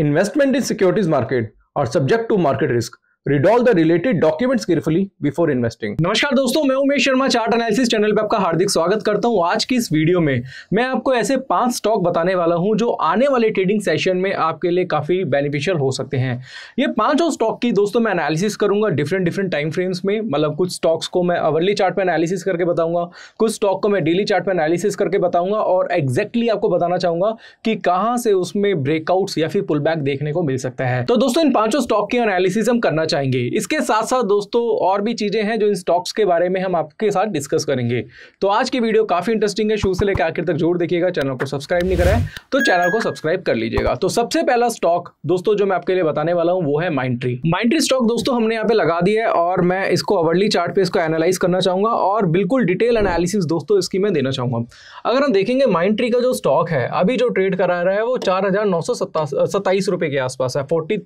Investment in securities market are subject to market risk read all the related documents carefully before investing नमस्कार दोस्तों मैं Umesh Sharma chart analysis channel पर आपका हार्दिक स्वागत करता हूं आज की इस वीडियो में मैं आपको ऐसे पांच स्टॉक बताने वाला हूं जो आने वाले ट्रेडिंग सेशन में आपके लिए काफी बेनिफिशियल हो सकते हैं ये पांचों स्टॉक की दोस्तों मैं एनालिसिस करूंगा डिफरेंट डिफरेंट टाइम फ्रेम्स में मतलब कुछ स्टॉक्स को मैं अवरली चार्ट एनालिसिस करके बताऊंगा कुछ स्टॉक को मैं डेली चार्ट एनालिसिस करके बताऊंगा और एग्जैक्टली आपको बताना चाहूंगा कि कहाँ से उसमें ब्रेकआउट्स या फिर बैक देखने को मिल सकता है तो दोस्तों इन पांचों स्टॉक की एनालिसिस हम करना पहुंचाएंगे इसके साथ साथ दोस्तों और भी चीज़ें हैं जो इन स्टॉक्स के बारे में हम आपके साथ डिस्कस करेंगे तो आज की वीडियो काफ़ी इंटरेस्टिंग है शुरू से लेकर आखिर तक जरूर देखिएगा चैनल को सब्सक्राइब नहीं करा है तो चैनल को सब्सक्राइब कर लीजिएगा तो सबसे पहला स्टॉक दोस्तों जो मैं आपके लिए बताने वाला हूँ वो है माइंड्री माइंड्री स्टॉक दोस्तों हमने यहाँ पे लगा दिया है और मैं इसको अवर्ली चार्ट पे इसको एनालाइज करना चाहूंगा और बिल्कुल डिटेल एनालिसिस दोस्तों इसकी मैं देना चाहूंगा अगर हम देखेंगे माइंड्री का जो स्टॉक है अभी जो ट्रेड करा रहा है वो चार रुपए के आसपास है फोर्टी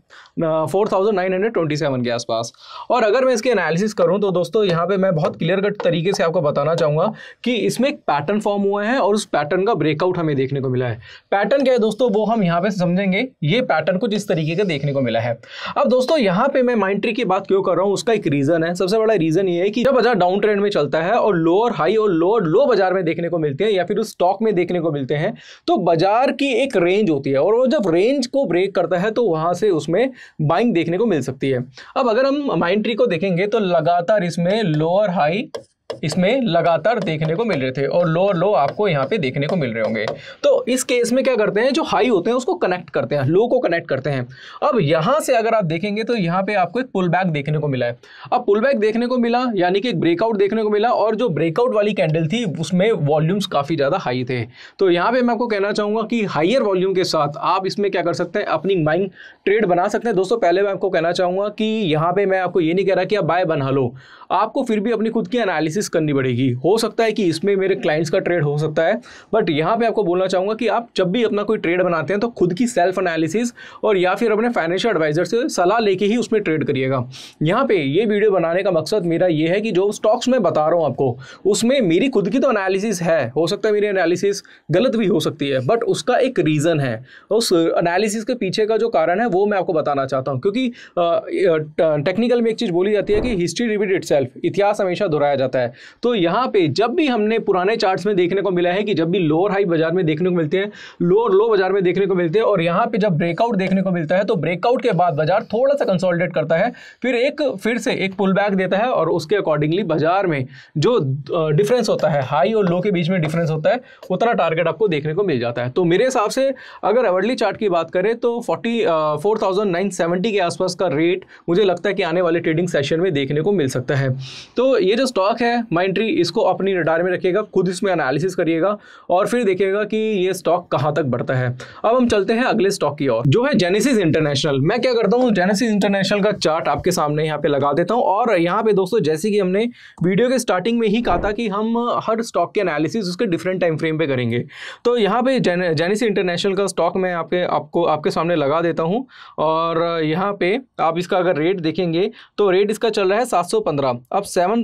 फोर वन के आसपास और अगर मैं इसके एनालिसिस करूँ तो दोस्तों यहाँ पे मैं बहुत क्लियर कट तरीके से आपको बताना चाहूँगा कि इसमें एक पैटर्न फॉर्म हुआ है और उस पैटर्न का ब्रेकआउट हमें देखने को मिला है पैटर्न क्या है दोस्तों वो हम यहाँ पे समझेंगे ये पैटर्न कुछ इस तरीके का देखने को मिला है अब दोस्तों यहाँ पे मैं माइंड ट्री की बात क्यों कर रहा हूँ उसका एक रीजन है सबसे बड़ा रीजन ये है कि जब बाजार डाउन ट्रेंड में चलता है और लोअर हाई और लोअर लो बाजार में देखने को मिलते हैं या फिर उस स्टॉक में देखने को मिलते हैं तो बाजार की एक रेंज होती है और वो जब रेंज को ब्रेक करता है तो वहां से उसमें बाइंग देखने को मिल सकती है अब अगर हम माइंड ट्री को देखेंगे तो लगातार इसमें लोअर हाई इसमें लगातार देखने को मिल रहे थे और लोअर लो आपको यहाँ पे देखने को मिल रहे होंगे तो इस केस में क्या करते हैं जो हाई होते हैं उसको कनेक्ट करते हैं लो को कनेक्ट करते हैं अब यहाँ से अगर आप देखेंगे तो यहाँ पे आपको एक पुल बैक देखने को मिला है अब पुल बैक देखने को मिला यानी कि एक ब्रेकआउट देखने को मिला और जो ब्रेकआउट वाली कैंडल थी उसमें वॉल्यूम्स काफ़ी ज़्यादा हाई थे तो यहाँ पर मैं आपको कहना चाहूँगा कि हाइयर वॉल्यूम के साथ आप इसमें क्या कर सकते हैं अपनी माइंड ट्रेड बना सकते हैं दोस्तों पहले मैं आपको कहना चाहूँगा कि यहाँ पर मैं आपको ये नहीं कह रहा कि आप बाय बना लो आपको फिर भी अपनी खुद की एनालिसिस एनालिसिस करनी पड़ेगी हो सकता है कि इसमें मेरे क्लाइंट्स का ट्रेड हो सकता है बट यहाँ पे आपको बोलना चाहूँगा कि आप जब भी अपना कोई ट्रेड बनाते हैं तो खुद की सेल्फ एनालिसिस और या फिर अपने फाइनेंशियल एडवाइजर से सलाह लेके ही उसमें ट्रेड करिएगा यहाँ पे ये वीडियो बनाने का मकसद मेरा ये है कि जो स्टॉक्स मैं बता रहा हूँ आपको उसमें मेरी खुद की तो एनालिसिस है हो सकता है मेरी एनालिसिस गलत भी हो सकती है बट उसका एक रीज़न है उस एनालिसिस के पीछे का जो कारण है वो मैं आपको बताना चाहता हूँ क्योंकि टेक्निकल में एक चीज़ बोली जाती है कि हिस्ट्री रिपीट इट इतिहास हमेशा दोहराया जाता है है तो यहाँ पे जब भी हमने पुराने चार्ट्स में देखने को मिला है कि जब भी लोअर हाई बाजार में देखने को मिलते हैं लोअर लो बाजार में देखने को मिलते हैं और यहाँ पे जब ब्रेकआउट देखने को मिलता है तो ब्रेकआउट के बाद बाजार थोड़ा सा कंसोलिडेट करता है फिर एक फिर से एक पुल बैक देता है और उसके अकॉर्डिंगली बाजार में जो डिफरेंस होता है हाई और लो के बीच में डिफरेंस होता है उतना टारगेट आपको देखने को मिल जाता है तो मेरे हिसाब से अगर अवर्ली चार्ट की बात करें तो फोर्टी के आसपास का रेट मुझे लगता है कि आने वाले ट्रेडिंग सेशन में देखने को मिल सकता है तो ये जो स्टॉक है है माइंड ट्री इसको अपनी रडार में रखिएगा खुद इसमें एनालिसिस करिएगा और फिर देखिएगा कि ये स्टॉक कहाँ तक बढ़ता है अब हम चलते हैं अगले स्टॉक की ओर जो है जेनेसिस इंटरनेशनल मैं क्या करता हूँ जेनेसिस इंटरनेशनल का चार्ट आपके सामने यहाँ पे लगा देता हूँ और यहाँ पे दोस्तों जैसे कि हमने वीडियो के स्टार्टिंग में ही कहा था कि हम हर स्टॉक के एनालिसिस उसके डिफरेंट टाइम फ्रेम पर करेंगे तो यहाँ पे जेनेसिस इंटरनेशनल का स्टॉक मैं आपके आपको आपके सामने लगा देता हूँ और यहाँ पर आप इसका अगर रेट देखेंगे तो रेट इसका चल रहा है सात अब सेवन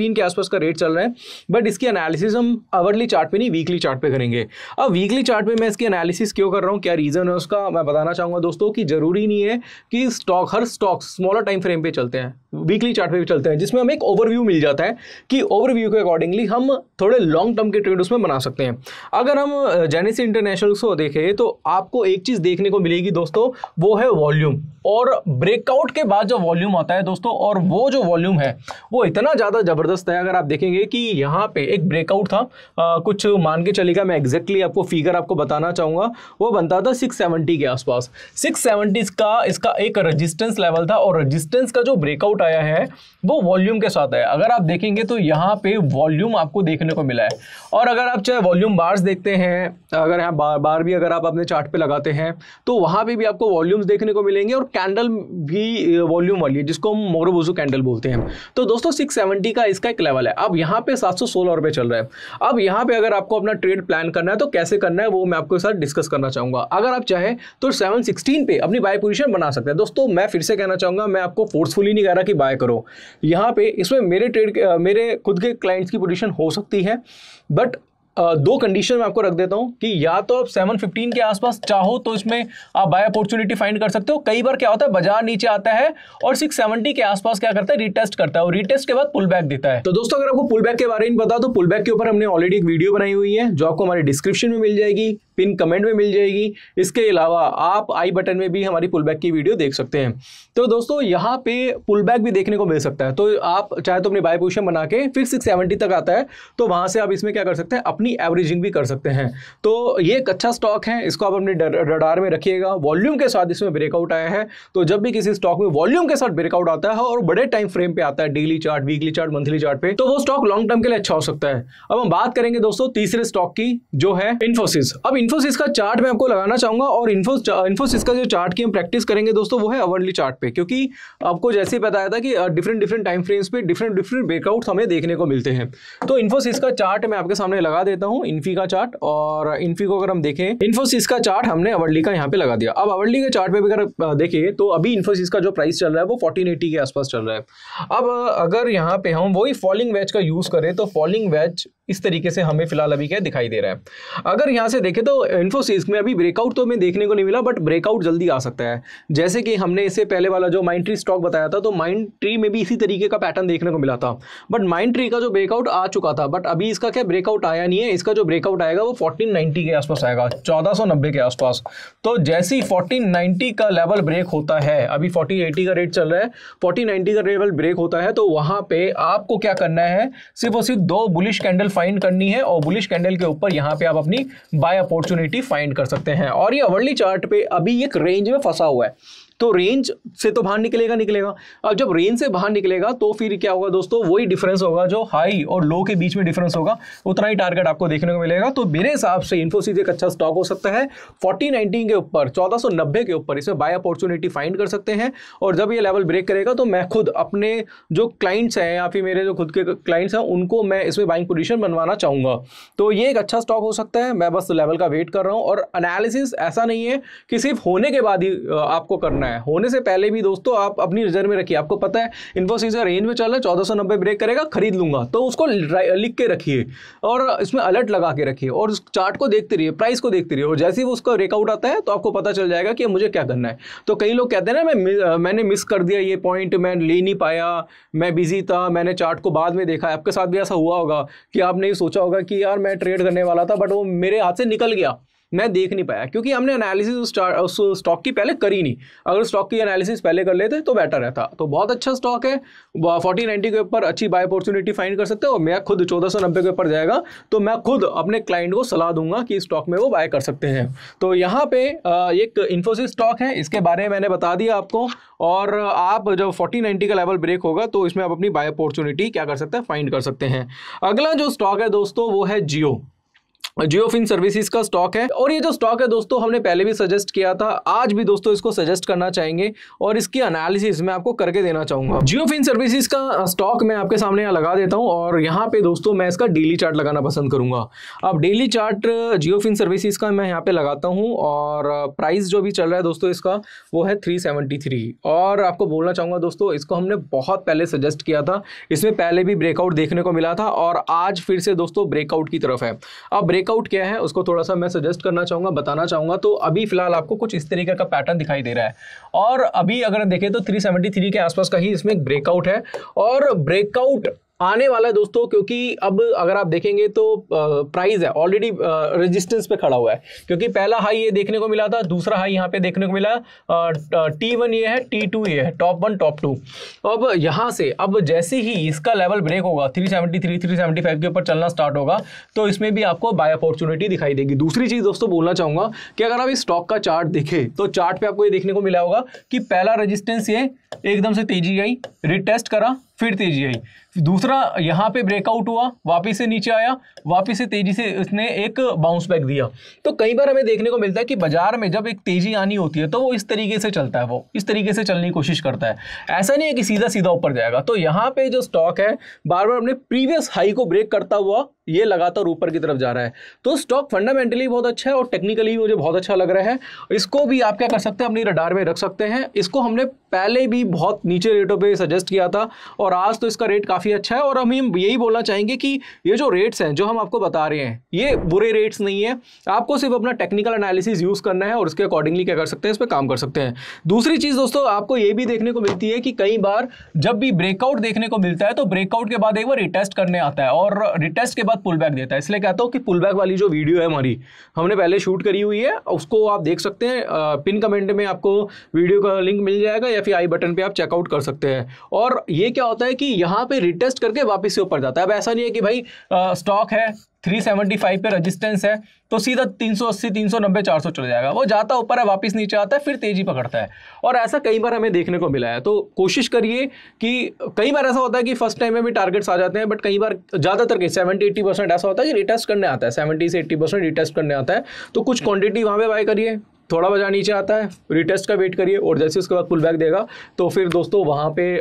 फिफ्टीन के आसपास का रेट चल रहा है बट इसकी एनालिसिस हम अवरली चार्ट पे नहीं वीकली चार्ट पे करेंगे अब वीकली चार्ट पे मैं इसकी एनालिसिस क्यों कर रहा हूँ क्या रीज़न है उसका मैं बताना चाहूँगा दोस्तों कि ज़रूरी नहीं है कि स्टॉक हर स्टॉक स्मॉलर टाइम फ्रेम पे चलते हैं वीकली चार्ट पे भी चलते हैं जिसमें हमें एक ओवरव्यू मिल जाता है कि ओवरव्यू के अकॉर्डिंगली हम थोड़े लॉन्ग टर्म के ट्रेड उसमें बना सकते हैं अगर हम जेनेसी इंटरनेशनल को देखें तो आपको एक चीज़ देखने को मिलेगी दोस्तों वो है वॉल्यूम और ब्रेकआउट के बाद जो वॉल्यूम आता है दोस्तों और वो जो वॉल्यूम है वो इतना ज़्यादा ज़बरदस्त है अगर आप देखेंगे कि यहाँ पे एक ब्रेकआउट था आ, कुछ मान के चलेगा मैं एग्जैक्टली आपको फिगर आपको बताना चाहूँगा वो बनता था सिक्स के आसपास सिक्स का इसका एक रजिस्टेंस लेवल था और रजिस्टेंस का जो ब्रेकआउट आउट आया है वो वॉल्यूम के साथ आया अगर आप देखेंगे तो यहाँ पे वॉल्यूम आपको देखने को मिला है और अगर आप चाहे वॉल्यूम बार्स देखते हैं अगर यहाँ बार बार भी अगर आप अपने चार्ट पे लगाते हैं तो वहाँ पे भी आपको वॉल्यूम्स देखने को मिलेंगे और कैंडल भी वॉल्यूम वाली है जिसको हम मोरोबोजू कैंडल बोलते हैं तो दोस्तों सिक्स का इसका एक लेवल है अब यहाँ पे सात सौ सोलह चल रहा है अब यहाँ पे अगर आपको अपना ट्रेड प्लान करना है तो कैसे करना है वो मैं आपके साथ डिस्कस करना चाहूँगा अगर आप चाहें तो सेवन सिक्सटीन पे अपनी बाई पोजिशन बना सकते हैं दोस्तों मैं फिर से कहना चाहूँगा मैं आपको फोर्सफुली नहीं कह रहा कि बाय करो यहाँ पे इसमें मेरे ट्रेड मेरे खुद के क्लाइंट्स की पोजीशन हो सकती है बट दो कंडीशन में आपको रख देता हूं कि या तो आप सेवन फिफ्टीन के आसपास चाहो तो इसमें आप बाय अपॉर्चुनिटी फाइंड कर सकते हो कई बार क्या होता है बाजार नीचे आता है और सिक्स सेवेंटी के आसपास क्या करता है रीटेस्ट करता है और रीटेस्ट के बाद पुल बैक देता है तो दोस्तों अगर आपको पुल बैक के बारे में पता तो पुल बैक के ऊपर हमने ऑलरेडी एक वीडियो बनाई हुई है जो आपको हमारे डिस्क्रिप्शन में मिल जाएगी पिन कमेंट में मिल जाएगी इसके अलावा आप आई बटन में भी हमारी पुल की वीडियो देख सकते हैं तो दोस्तों यहाँ पे पुल भी देखने को मिल सकता है तो आप चाहे तो अपनी बाई पोजिशन बना के फिर सिक्स तक आता है तो वहाँ से आप इसमें क्या कर सकते हैं अपनी एवरेजिंग भी कर सकते हैं तो ये एक अच्छा स्टॉक है इसको आप अपने रडार में रखिएगा वॉल्यूम के साथ इसमें ब्रेकआउट आया है तो जब भी किसी स्टॉक में वॉल्यूम के साथ ब्रेकआउट आता है और बड़े टाइम फ्रेम पे आता है daily chart weekly chart monthly chart पे तो वो स्टॉक लॉन्ग टर्म के लिए अच्छा हो सकता है अब हम बात करेंगे दोस्तों तीसरे स्टॉक की जो है इन्फोसिस अब इन्फोसिस का चार्ट मैं आपको लगाना चाहूंगा और इन्फो इन्फोसिस का जो चार्ट की हम प्रैक्टिस करेंगे दोस्तों वो है अवर्ली चार्ट पे क्योंकि आपको जैसे ही बताया था कि डिफरेंट डिफरेंट टाइम फ्रेम्स पे डिफरेंट डिफरेंट ब्रेकआउट हमें देखने को मिलते हैं तो इन्फोसिस का चार्ट मैं आपके सामने लगा देता हूँ इन्फी का चार्ट और इन्फी को अगर हम देखें इन्फोसिस का चार्ट हमने अवर्ली का यहाँ पे लगा दिया अब अवर्ली के चार्ट पे भी अगर देखिए तो अभी इन्फोसिस का जो प्राइस चल रहा है वो फोर्टीन एटी के आसपास चल रहा है अब अगर यहाँ पे हम वही फॉलिंग वैच का यूज़ करें तो फॉलिंग वैच इस तरीके से हमें फिलहाल अभी क्या दिखाई दे रहा है अगर यहाँ से देखें तो इन्फोसिस में अभी ब्रेकआउट तो हमें देखने को नहीं मिला बट ब्रेकआउट जल्दी आ सकता है जैसे कि हमने इससे पहले वाला जो माइंड ट्री स्टॉक बताया था तो माइंड ट्री में भी इसी तरीके का पैटर्न देखने को मिला था बट माइंड ट्री का जो ब्रेकआउट आ चुका था बट अभी इसका क्या ब्रेकआउट आया नहीं है इसका जो ब्रेकआउट आएगा वो फोर्टीन के आसपास आएगा चौदह के आसपास तो जैसे ही फोर्टीन का लेवल ब्रेक होता है अभी फोर्टीन का रेट चल रहा है फोर्टीन का लेवल ब्रेक होता है तो वहाँ पर आपको क्या करना है सिर्फ और सिर्फ दो बुलिश कैंडल फाइंड करनी है और बुलिश कैंडल के ऊपर यहाँ पर आप अपनी बाय अपोर्ट अपॉर्चुनिटी फाइंड कर सकते हैं और ये अवर्ली चार्ट पे अभी एक रेंज में फंसा हुआ है तो रेंज से तो बाहर निकलेगा निकलेगा अब जब रेंज से बाहर निकलेगा तो फिर क्या होगा दोस्तों वही डिफरेंस होगा जो हाई और लो के बीच में डिफरेंस होगा उतना ही टारगेट आपको देखने को मिलेगा तो मेरे हिसाब से इन्फोसिस एक अच्छा स्टॉक हो सकता है फोर्टी के ऊपर चौदह के ऊपर इसमें बाय अपॉर्चुनिटी फाइंड कर सकते हैं और जब ये लेवल ब्रेक करेगा तो मैं खुद अपने जो क्लाइंट्स हैं या फिर मेरे जो खुद के क्लाइंट्स हैं उनको मैं इसमें बाइंग पोजिशन बनवाना चाहूँगा तो ये एक अच्छा स्टॉक हो सकता है मैं बस लेवल का वेट कर रहा हूँ और एनालिसिस ऐसा नहीं है कि सिर्फ होने के बाद ही आपको करना है है होने से पहले भी दोस्तों आप अपनी रिजर्व में रखिए आपको पता है इन्फोसिस का रेंज में चल रहा है चौदह सौ नब्बे ब्रेक करेगा खरीद लूंगा तो उसको लिख के रखिए और इसमें अलर्ट लगा के रखिए और चार्ट को देखते रहिए प्राइस को देखते रहिए और जैसे ही वो उसका ब्रेकआउट आता है तो आपको पता चल जाएगा कि मुझे क्या करना है तो कई लोग कहते हैं ना मैं मैंने मिस कर दिया ये पॉइंट मैं ले नहीं पाया मैं बिजी था मैंने चार्ट को बाद में देखा आपके साथ भी ऐसा हुआ होगा कि आपने ये सोचा होगा कि यार मैं ट्रेड करने वाला था बट वो मेरे हाथ से निकल गया मैं देख नहीं पाया क्योंकि हमने एनालिसिस उस स्टॉक की पहले करी नहीं अगर स्टॉक की एनालिसिस पहले कर लेते तो बेटर रहता तो बहुत अच्छा स्टॉक है फोर्टी नाइन्टी के ऊपर अच्छी बाय अपॉर्चुनिटी फाइंड कर सकते हो मैं खुद चौदह सौ नब्बे के ऊपर जाएगा तो मैं खुद अपने क्लाइंट को सलाह दूंगा कि स्टॉक में वो बाय कर सकते हैं तो यहाँ पे एक इन्फोसिस स्टॉक है इसके बारे में मैंने बता दिया आपको और आप जब फोर्टी नाइन्टी का लेवल ब्रेक होगा तो इसमें आप अपनी बाय अपॉर्चुनिटी क्या कर सकते हैं फाइंड कर सकते हैं अगला जो स्टॉक है दोस्तों वो है जियो जियो फिन सर्विसेज का स्टॉक है और ये जो स्टॉक है दोस्तों हमने पहले भी सजेस्ट किया था आज भी दोस्तों इसको सजेस्ट करना चाहेंगे और इसकी एनालिसिस मैं आपको करके देना चाहूंगा जियो फिन सर्विसेज का स्टॉक मैं आपके सामने यहाँ लगा देता हूँ और यहाँ पे दोस्तों मैं इसका डेली चार्ट लगाना पसंद करूंगा अब daily chart Jio fin services का मैं यहाँ पे लगाता हूँ और प्राइस जो भी चल रहा है दोस्तों इसका वो है थ्री और आपको बोलना चाहूंगा दोस्तों इसको हमने बहुत पहले सजेस्ट किया था इसमें पहले भी ब्रेकआउट देखने को मिला था और आज फिर से दोस्तों ब्रेकआउट की तरफ है अब ब्रेक ब्रेकआउट किया है उसको थोड़ा सा मैं सजेस्ट करना चाहूँगा बताना चाहूँगा तो अभी फिलहाल आपको कुछ इस तरीके का पैटर्न दिखाई दे रहा है और अभी अगर देखें तो 373 के आसपास का ही इसमें ब्रेकआउट है और ब्रेकआउट आने वाला है दोस्तों क्योंकि अब अगर आप देखेंगे तो प्राइस है ऑलरेडी रेजिस्टेंस पे खड़ा हुआ है क्योंकि पहला हाई ये देखने को मिला था दूसरा हाई यहाँ पे देखने को मिला टी वन ये है टी टू ये है टॉप वन टॉप टू अब यहाँ से अब जैसे ही इसका लेवल ब्रेक होगा three seventy three three seventy five के ऊपर चलना स्टार्ट होगा तो इसमें भी आपको बाय अपॉर्चुनिटी दिखाई देगी दूसरी चीज़ दोस्तों बोलना चाहूँगा कि अगर आप इस स्टॉक का चार्ट देखें तो चार्ट आपको ये देखने को मिला होगा कि पहला रजिस्टेंस ये एकदम से तेजी आई रिटेस्ट करा फिर तेजी आई दूसरा यहाँ पे ब्रेकआउट हुआ वापस से नीचे आया वापस से तेजी से इसने एक बाउंस बैक दिया तो कई बार हमें देखने को मिलता है कि बाजार में जब एक तेजी आनी होती है तो वो इस तरीके से चलता है वो इस तरीके से चलने की कोशिश करता है ऐसा नहीं है कि सीधा सीधा ऊपर जाएगा तो यहाँ पे जो स्टॉक है बार बार अपने प्रीवियस हाई को ब्रेक करता हुआ ये लगातार ऊपर की तरफ जा रहा है तो स्टॉक फंडामेंटली बहुत अच्छा है और टेक्निकली मुझे बहुत अच्छा लग रहा है इसको भी आप क्या कर सकते हैं अपनी रडार में रख सकते हैं इसको हमने पहले भी बहुत नीचे रेटों पर सजेस्ट किया था और और आज तो इसका रेट काफ़ी अच्छा है और हम यही बोलना चाहेंगे कि ये जो रेट्स हैं जो हम आपको बता रहे हैं ये बुरे रेट्स नहीं है आपको सिर्फ अपना टेक्निकल एनालिसिस यूज़ करना है और उसके अकॉर्डिंगली क्या कर सकते हैं इस पर काम कर सकते हैं दूसरी चीज़ दोस्तों आपको ये भी देखने को मिलती है कि कई बार जब भी ब्रेकआउट देखने को मिलता है तो ब्रेकआउट के बाद एक बार रिटेस्ट करने आता है और रिटेस्ट के बाद पुल बैक देता है इसलिए कहता हूँ कि पुल बैक वाली जो वीडियो है हमारी हमने पहले शूट करी हुई है उसको आप देख सकते हैं पिन कमेंट में आपको वीडियो का लिंक मिल जाएगा या फिर आई बटन पर आप चेकआउट कर सकते हैं और ये क्या होता होता है कि यहाँ पे रिटेस्ट करके वापस से ऊपर जाता है अब ऐसा नहीं है कि भाई स्टॉक है 375 पे रेजिस्टेंस है तो सीधा 380, 390, 400 चल जाएगा वो जाता ऊपर है वापस नीचे आता है फिर तेजी पकड़ता है और ऐसा कई बार हमें देखने को मिला है तो कोशिश करिए कि कई बार ऐसा होता है कि फर्स्ट टाइम में भी टारगेट्स आ जाते हैं बट कई बार ज़्यादातर के सेवेंटी एट्टी परसेंट ऐसा होता है कि रिटेस्ट करने आता है सेवेंटी से एट्टी परसेंट रिटेस्ट करने आता है तो कुछ क्वान्टिटी वहाँ पर बाय करिए थोड़ा बजा नीचे आता है रिटेस्ट का वेट करिए और जैसे उसके बाद पुल बैक देगा तो फिर दोस्तों वहाँ पर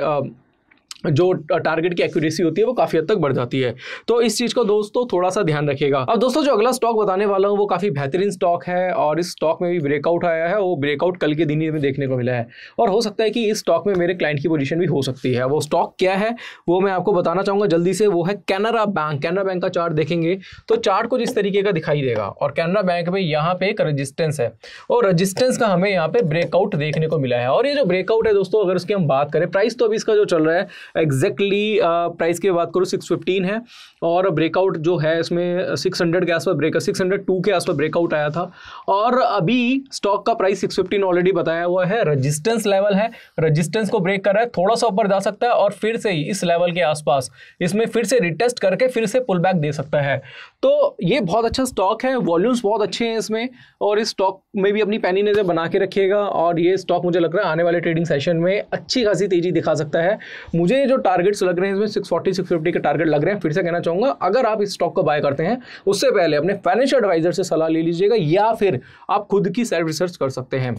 जो टारगेट की एक्यूरेसी होती है वो काफ़ी हद तक बढ़ जाती है तो इस चीज़ को दोस्तों थोड़ा सा ध्यान रखिएगा अब दोस्तों जो अगला स्टॉक बताने वाला हूँ वो काफ़ी बेहतरीन स्टॉक है और इस स्टॉक में भी ब्रेकआउट आया है वो ब्रेकआउट कल के दिन ही में देखने को मिला है और हो सकता है कि इस स्टॉक में मेरे क्लाइंट की पोजीशन भी हो सकती है वो स्टॉक क्या है वो मैं आपको बताना चाहूँगा जल्दी से वो है कैनरा बैंक कैनरा बैंक का चार्ट देखेंगे तो चार्ट कुछ इस तरीके का दिखाई देगा और कैनरा बैंक में यहाँ पे एक रजिस्टेंस है और रजिस्टेंस का हमें यहाँ पे ब्रेकआउट देखने को मिला है और ये जो ब्रेकआउट है दोस्तों अगर उसकी हम बात करें प्राइस तो अभी इसका जो चल रहा है एग्जैक्टली प्राइस uh, की बात करूँ सिक्स फिफ्टीन है और ब्रेकआउट जो है इसमें सिक्स हंड्रेड के आसपास ब्रेक सिक्स हंड्रेड टू के आसपास ब्रेकआउट आया था और अभी स्टॉक का प्राइस सिक्स फिफ्टीन ऑलरेडी बताया हुआ है रजिस्टेंस लेवल है रजिस्टेंस को ब्रेक कर रहा है थोड़ा सा ऊपर जा सकता है और फिर से ही इस लेवल के आसपास इसमें फिर से रिटेस्ट करके फिर से पुल बैक दे सकता है तो ये बहुत अच्छा स्टॉक है वॉल्यूम्स बहुत अच्छे हैं इसमें और इस स्टॉक में भी अपनी पैनी नज़र बना के रखिएगा और ये स्टॉक मुझे लग रहा है आने वाले ट्रेडिंग सेशन में अच्छी खासी तेज़ी दिखा सकता है मुझे जो टारगेट्स लग रहे हैं इसमें सिक्स फोर्टी सिक्स फिफ्टी के टारगेट लग रहे हैं फिर से कहना चाहूँगा अगर आप इस स्टॉक को बाय करते हैं उससे पहले अपने फाइनेंशियल एडवाइजर से सलाह ले लीजिएगा या फिर आप खुद की सेल्फ रिसर्च कर सकते हैं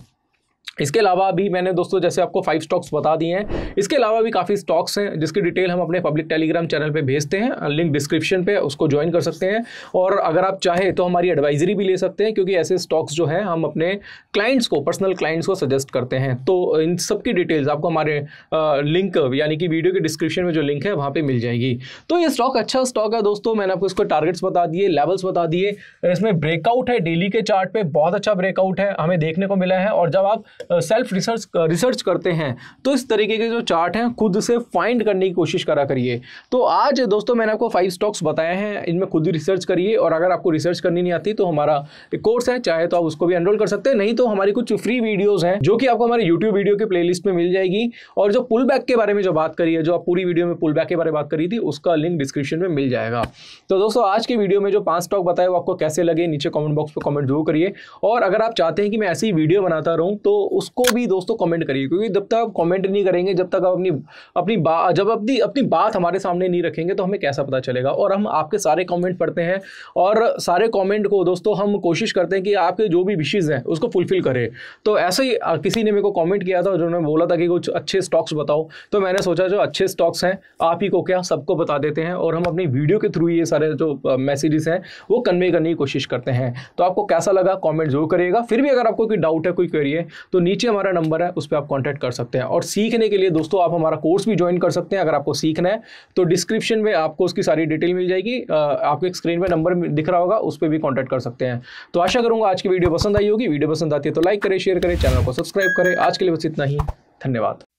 इसके अलावा भी मैंने दोस्तों जैसे आपको फाइव स्टॉक्स बता दिए हैं इसके अलावा भी काफ़ी स्टॉक्स हैं जिसकी डिटेल हम अपने पब्लिक टेलीग्राम चैनल पे भेजते हैं लिंक डिस्क्रिप्शन पे उसको ज्वाइन कर सकते हैं और अगर आप चाहें तो हमारी एडवाइजरी भी ले सकते हैं क्योंकि ऐसे स्टॉक्स जो हैं हम अपने क्लाइंट्स को पर्सनल क्लाइंट्स को सजेस्ट करते हैं तो इन सब डिटेल्स आपको हमारे लिंक यानी कि वीडियो के डिस्क्रिप्शन में जो लिंक है वहाँ पर मिल जाएगी तो ये स्टॉक अच्छा स्टॉक है दोस्तों मैंने आपको इसको टारगेट्स बता दिए लेवल्स बता दिए इसमें ब्रेकआउट है डेली के चार्ट बहुत अच्छा ब्रेकआउट है हमें देखने को मिला है और जब आप सेल्फ रिसर्च रिसर्च करते हैं तो इस तरीके के जो चार्ट हैं खुद से फाइंड करने की कोशिश करा करिए तो आज दोस्तों मैंने आपको फाइव स्टॉक्स बताए हैं इनमें खुद ही रिसर्च करिए और अगर आपको रिसर्च करनी नहीं आती तो हमारा एक कोर्स है चाहे तो आप उसको भी एनरोल कर सकते हैं नहीं तो हमारी कुछ फ्री वीडियोज़ हैं जो कि आपको हमारे यूट्यूब वीडियो के प्लेलिस्ट में मिल जाएगी और जो पुल बैक के बारे में जो बात करी है जो आप पूरी वीडियो में पुल बैक के बारे में बात करी थी उसका लिंक डिस्क्रिप्शन में मिल जाएगा तो दोस्तों आज की वीडियो में जो पाँच स्टॉक बताए वो आपको कैसे लगे नीचे कॉमेंट बॉक्स पर कॉमेंट जरूर करिए और अगर आप चाहते हैं कि मैं ऐसी वीडियो बनाता रहूँ तो उसको भी दोस्तों कमेंट करिए क्योंकि जब तक आप कमेंट नहीं करेंगे जब तक आप अपनी अपनी बात जब अपनी अपनी बात हमारे सामने नहीं रखेंगे तो हमें कैसा पता चलेगा और हम आपके सारे कॉमेंट पढ़ते हैं और सारे कॉमेंट को दोस्तों हम कोशिश करते हैं कि आपके जो भी विशेज़ हैं उसको फुलफ़िल करें तो ऐसे ही किसी ने मेरे को कॉमेंट किया था उन्होंने बोला था कि कुछ अच्छे स्टॉक्स बताओ तो मैंने सोचा जो अच्छे स्टॉक्स हैं आप ही को क्या सबको बता देते हैं और हम अपनी वीडियो के थ्रू ये सारे जो मैसेजेस हैं वो कन्वे करने की कोशिश करते हैं तो आपको कैसा लगा कॉमेंट जरूर करिएगा फिर भी अगर आपको कोई डाउट है कोई क्वेरी है तो तो नीचे हमारा नंबर है उस पर आप कॉन्टैक्ट कर सकते हैं और सीखने के लिए दोस्तों आप हमारा कोर्स भी ज्वाइन कर सकते हैं अगर आपको सीखना है तो डिस्क्रिप्शन में आपको उसकी सारी डिटेल मिल जाएगी आपके स्क्रीन पर नंबर दिख रहा होगा उस पर भी कॉन्टैक्ट कर सकते हैं तो आशा करूँगा आज की वीडियो पसंद आई होगी वीडियो पसंद आती है तो लाइक करें शेयर करें चैनल को सब्सक्राइब करें आज के लिए बस इतना ही धन्यवाद